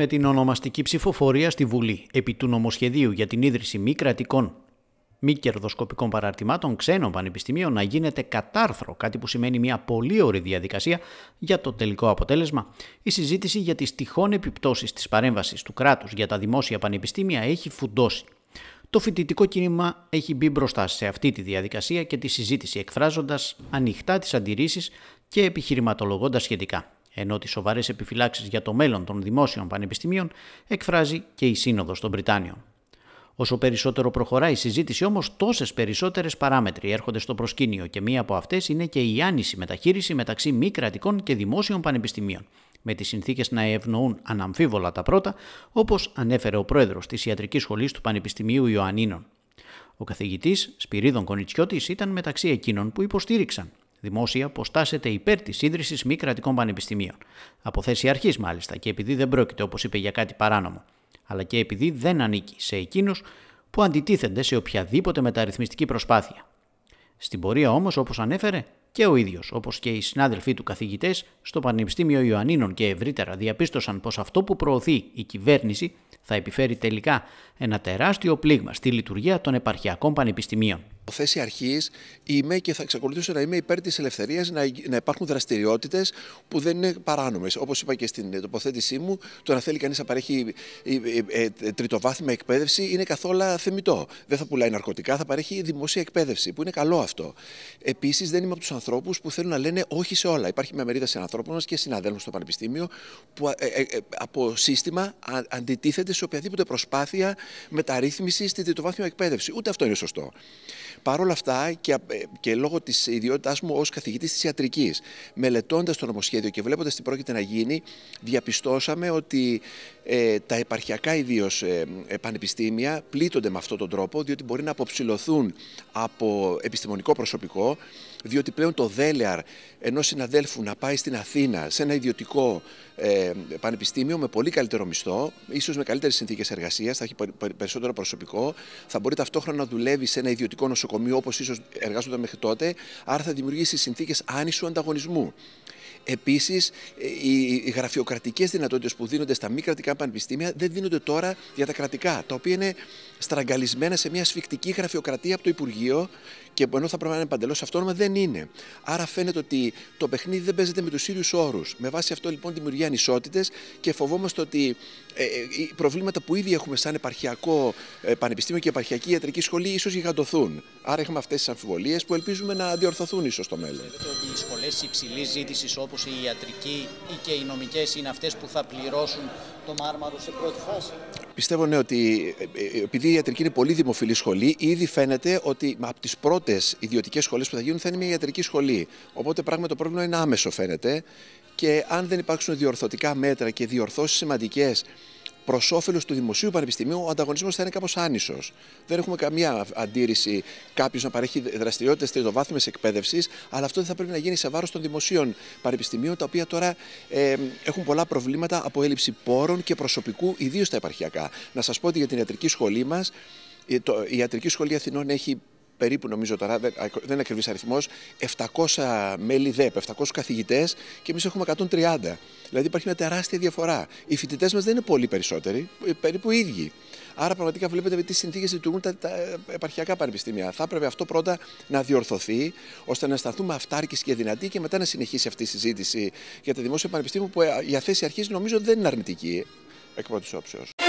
με την ονομαστική ψηφοφορία στη Βουλή επί του νομοσχεδίου για την ίδρυση μη κρατικών μη κερδοσκοπικών παραρτημάτων ξένων πανεπιστημίων να γίνεται κατάρθρο, κάτι που σημαίνει μια πολύ ωραία διαδικασία για το τελικό αποτέλεσμα. Η συζήτηση για τις τυχόν επιπτώσεις της παρέμβασης του κράτους για τα δημόσια πανεπιστήμια έχει φουντώσει. Το φοιτητικό κίνημα έχει μπει μπροστά σε αυτή τη διαδικασία και τη συζήτηση εκφράζοντας ανοιχτά τις αντιρρήσεις και επιχειρηματολογώντας σχετικά ενώ τις σοβαρές επιφυλάξεις για το μέλλον των δημόσιων πανεπιστημίων εκφράζει και η Σύνοδος των Βρυτάνιων. Όσο περισσότερο προχωράει η συζήτηση όμως, τόσες περισσότερες παράμετροι έρχονται στο προσκήνιο και μία από αυτές είναι και η άνηση μεταχείριση μεταξύ μη κρατικών και δημόσιων πανεπιστημίων, με τις συνθήκες να ευνοούν αναμφίβολα τα πρώτα, όπως ανέφερε ο πρόεδρος της Ιατρικής Σχολής του Πανεπιστημίου Ιωαννίνων. Ο καθηγητής Σπυρίδων Κονιτσιώτης ήταν μεταξύ εκείνων που υποστήριξαν δημόσια πως υπέρ της ίδρυσης μη κρατικών πανεπιστημίων. Από θέση αρχής, μάλιστα, και επειδή δεν πρόκειται, όπως είπε, για κάτι παράνομο, αλλά και επειδή δεν ανήκει σε εκείνους που αντιτίθενται σε οποιαδήποτε μεταρρυθμιστική προσπάθεια. Στην πορεία όμως, όπως ανέφερε, και ο ίδιος, όπως και οι συνάδελφοί του καθηγητές στο Πανεπιστήμιο Ιωαννίνων και ευρύτερα, διαπίστωσαν πως αυτό που προωθεί η κυβέρνηση θα επιφέρει τελικά ένα τεράστιο πλήγμα στη λειτουργία των επαρχιακών πανεπιστημίων θέση αρχής είμαι και θα εξακολουθήσω να είμαι υπέρ της ελευθερίας να, υπάρχουν δραστηριότητες που δεν είναι παράνομες. Όπως είπα και στην τοποθέτησή μου, το να θέλει κανείς να παρέχει ε, ε, ε, τριτοβάθμια εκπαίδευση είναι καθόλου θεμητό. Δεν θα πουλάει ναρκωτικά, θα παρέχει δημόσια εκπαίδευση, που είναι καλό αυτό. Επίσης, δεν είμαι από τους ανθρώπους που θέλουν να λένε όχι σε όλα. Υπάρχει μια μερίδα συνανθρώπων μας και συναδέλφων στο Πανεπιστήμιο που από σύστημα αντιτίθεται σε οποιαδήποτε προσπάθεια μεταρρύθμισης στη τριτοβάθμια εκπαίδευση. Ούτε αυτό είναι σωστό. Παρ' όλα αυτά και, ε, και λόγω της ιδιότητάς μου ως καθηγητή της ιατρικής, μελετώντας το νομοσχέδιο και βλέποντας τι πρόκειται να γίνει, διαπιστώσαμε ότι ε, τα επαρχιακά ιδίως ε, πανεπιστήμια πλήττονται με αυτόν τον τρόπο, διότι μπορεί να αποψηλωθούν από επιστημονικό προσωπικό, διότι πλέον το δέλεαρ ενός συναδέλφου να πάει στην Αθήνα σε ένα ιδιωτικό πανεπιστήμιο με πολύ καλύτερο μισθό, ίσως με καλύτερες συνθήκες εργασίας, θα έχει περισσότερο προσωπικό, θα μπορεί ταυτόχρονα να δουλεύει σε ένα ιδιωτικό νοσοκομείο νοσοκομείο όπως ίσως εργάζονταν μέχρι τότε, άρα θα δημιουργήσει συνθήκες άνισου ανταγωνισμού. Επίσης, οι γραφειοκρατικές δυνατότητες που δίνονται στα μη κρατικά πανεπιστήμια δεν δίνονται τώρα για τα κρατικά, τα οποία είναι στραγγαλισμένα σε μια σφιχτική γραφειοκρατία από το Υπουργείο και ενώ θα πρέπει να είναι παντελώς αυτόνομα, δεν είναι. Άρα φαίνεται ότι το παιχνίδι δεν παίζεται με τους ίδιους όρους. Με βάση αυτό λοιπόν δημιουργεί ανισότητες και φοβόμαστε ότι ε, ε, οι προβλήματα που ήδη έχουμε σαν επαρχιακό ε, πανεπιστήμιο και επαρχιακή ιατρική σχολή ίσως γιγαντωθούν. Άρα έχουμε αυτές τις αμφιβολίες που ελπίζουμε να διορθωθούν ίσως στο μέλλον. ότι οι σχολές υψηλής ζήτησης όπως η ιατρική ή και οι νομικές είναι αυτές που θα πληρώσουν το μάρμαρο σε πρώτη φάση πιστεύω ναι, ότι ε, ε, επειδή η ιατρική είναι πολύ δημοφιλή σχολή, ήδη φαίνεται ότι από τις πρώτες ιδιωτικές σχολές που θα γίνουν θα είναι μια ιατρική σχολή. Οπότε πράγματι το πρόβλημα είναι άμεσο φαίνεται. Και αν δεν υπάρξουν διορθωτικά μέτρα και διορθώσεις σημαντικές προς όφελος του Δημοσίου Πανεπιστημίου ο ανταγωνισμός θα είναι κάπως άνισος. Δεν έχουμε καμία αντίρρηση κάποιος να παρέχει δραστηριότητες τριτοβάθμιε εκπαίδευσης, αλλά αυτό δεν θα πρέπει να γίνει σε βάρος των δημοσίων πανεπιστημίων, τα οποία τώρα έχουν πολλά προβλήματα από έλλειψη πόρων και προσωπικού, ιδίως στα επαρχιακά. Να σας πω ότι για την ιατρική σχολή μας, ε, η ιατρική σχολή Αθηνών έχει περίπου νομίζω τώρα, δεν είναι ακριβής αριθμός, 700 μέλη ΔΕΠ, 700 καθηγητές και εμείς έχουμε 130. Δηλαδή υπάρχει μια τεράστια διαφορά. Οι φοιτητές μας δεν είναι πολύ περισσότεροι, ε, περίπου οι ίδιοι. Άρα πραγματικά βλέπετε με τι συνθήκες λειτουργούν τα, ε, επαρχιακά πανεπιστήμια. Θα έπρεπε αυτό πρώτα να διορθωθεί, ώστε να σταθούμε αυτάρκης και δυνατοί και μετά να συνεχίσει αυτή η συζήτηση για τα δημόσια πανεπιστήμια που ε, η θέση αρχής νομίζω δεν είναι αρνητική εκ πρώτης όψεως.